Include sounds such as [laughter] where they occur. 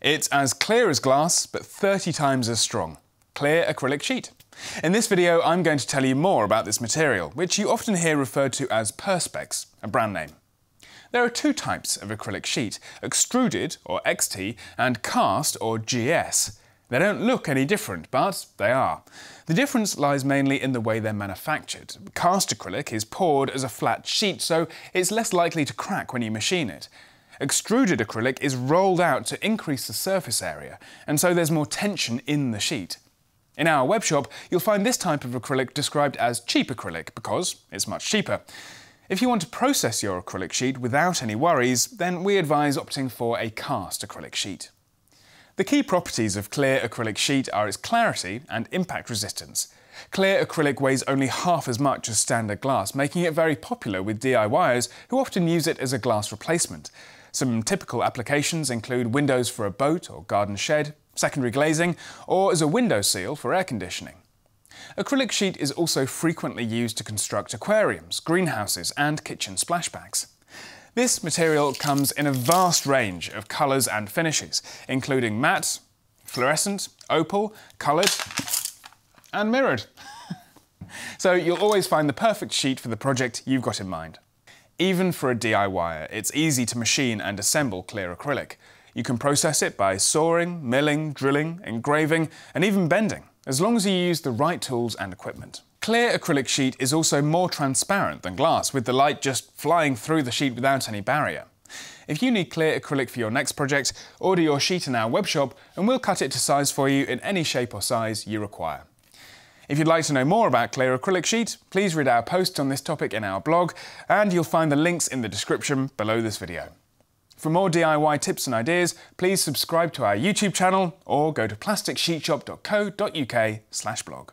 It's as clear as glass, but 30 times as strong. Clear acrylic sheet. In this video, I'm going to tell you more about this material, which you often hear referred to as Perspex, a brand name. There are two types of acrylic sheet, extruded, or XT, and cast, or GS. They don't look any different, but they are. The difference lies mainly in the way they're manufactured. Cast acrylic is poured as a flat sheet, so it's less likely to crack when you machine it. Extruded acrylic is rolled out to increase the surface area, and so there's more tension in the sheet. In our web shop, you'll find this type of acrylic described as cheap acrylic because it's much cheaper. If you want to process your acrylic sheet without any worries, then we advise opting for a cast acrylic sheet. The key properties of clear acrylic sheet are its clarity and impact resistance. Clear acrylic weighs only half as much as standard glass, making it very popular with DIYers who often use it as a glass replacement. Some typical applications include windows for a boat or garden shed, secondary glazing, or as a window seal for air conditioning. Acrylic sheet is also frequently used to construct aquariums, greenhouses and kitchen splashbacks. This material comes in a vast range of colours and finishes, including matte, fluorescent, opal, coloured and mirrored. [laughs] so you'll always find the perfect sheet for the project you've got in mind. Even for a DIYer, it's easy to machine and assemble clear acrylic. You can process it by sawing, milling, drilling, engraving, and even bending, as long as you use the right tools and equipment. Clear acrylic sheet is also more transparent than glass, with the light just flying through the sheet without any barrier. If you need clear acrylic for your next project, order your sheet in our webshop and we'll cut it to size for you in any shape or size you require. If you'd like to know more about clear acrylic sheet, please read our posts on this topic in our blog, and you'll find the links in the description below this video. For more DIY tips and ideas, please subscribe to our YouTube channel or go to plasticsheetshop.co.uk blog.